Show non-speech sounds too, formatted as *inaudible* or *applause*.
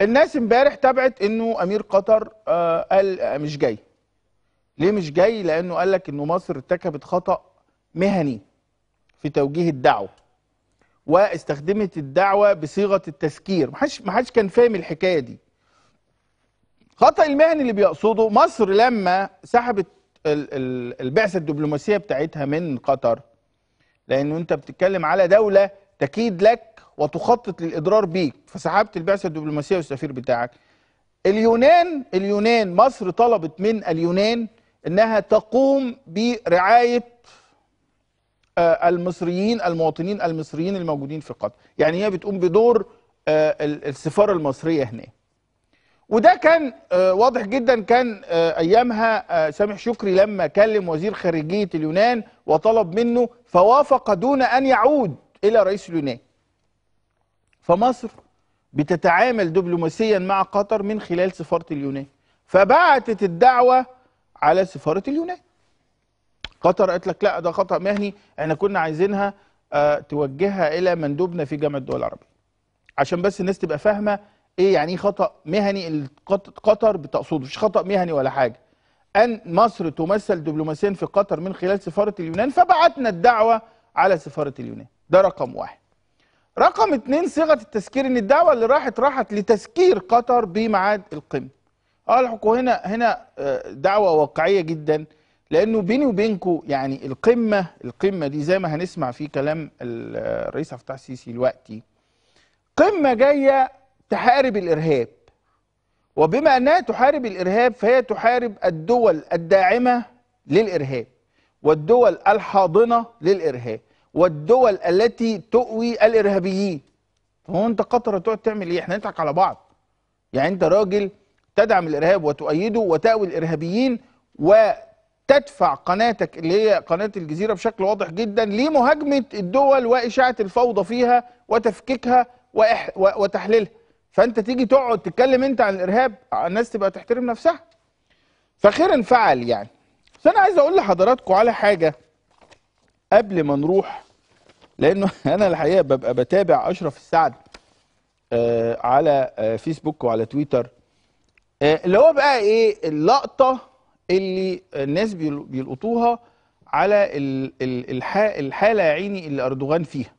الناس امبارح تابعت انه امير قطر آه قال آه، مش جاي ليه مش جاي لانه قال لك انه مصر ارتكبت خطا مهني في توجيه الدعوه واستخدمت الدعوه بصيغه التسكير محدش محدش كان فاهم الحكايه دي خطا المهني اللي بيقصده مصر لما سحبت البعثه الدبلوماسيه بتاعتها من قطر لانه انت بتتكلم على دوله تكيد لك وتخطط للاضرار بيك فسحبت البعثه الدبلوماسيه والسفير بتاعك اليونان اليونان مصر طلبت من اليونان انها تقوم برعايه آه، المصريين المواطنين المصريين الموجودين في قطر يعني هي بتقوم بدور آه، السفاره المصريه هنا وده كان آه، واضح جدا كان ايامها سامح شكري لما كلم وزير خارجيه اليونان وطلب منه فوافق دون ان يعود إلى رئيس اليونان فمصر بتتعامل دبلوماسيا مع قطر من خلال سفارة اليونان فبعتت الدعوة على سفارة اليونان قطر قالت لك لا ده خطأ مهني احنا كنا عايزينها اه توجهها إلى مندوبنا في جامعة الدول العربية عشان بس الناس تبقى فاهمة ايه يعني ايه خطأ مهني قطر بتقصده مش خطأ مهني ولا حاجة أن مصر تمثل دبلوماسيا في قطر من خلال سفارة اليونان فبعتنا الدعوة على سفارة اليونان ده رقم واحد رقم اتنين صيغه التسكير ان الدعوه اللي راحت راحت لتسكير قطر بميعاد القمه اه الحكومه هنا هنا آه، دعوه واقعيه جدا لانه بيني وبينكم يعني القمه القمه دي زي ما هنسمع في كلام آه، الرئيس عبد الفتاح السيسي دلوقتي قمه جايه تحارب الارهاب وبما انها تحارب الارهاب فهي تحارب الدول الداعمه للارهاب والدول الحاضنه للارهاب والدول التي تؤوي الارهابيين هو انت قطر تقعد تعمل ايه احنا نضحك على بعض يعني انت راجل تدعم الارهاب وتؤيده وتاوي الارهابيين وتدفع قناتك اللي هي قناه الجزيره بشكل واضح جدا لمهاجمه الدول واشاعه الفوضى فيها وتفكيكها وإح... وتحليلها فانت تيجي تقعد تتكلم انت عن الارهاب الناس تبقى تحترم نفسها فخيرا فعل يعني بس انا عايز اقول لحضراتكم على حاجه قبل ما نروح لانه *laughs* انا الحقيقه ببقى بتابع اشرف السعد آه، على آه، فيسبوك وعلى تويتر آه، اللي هو بقى ايه اللقطه اللي الناس بيلقطوها على الحاله يا عيني اللي اردوغان فيها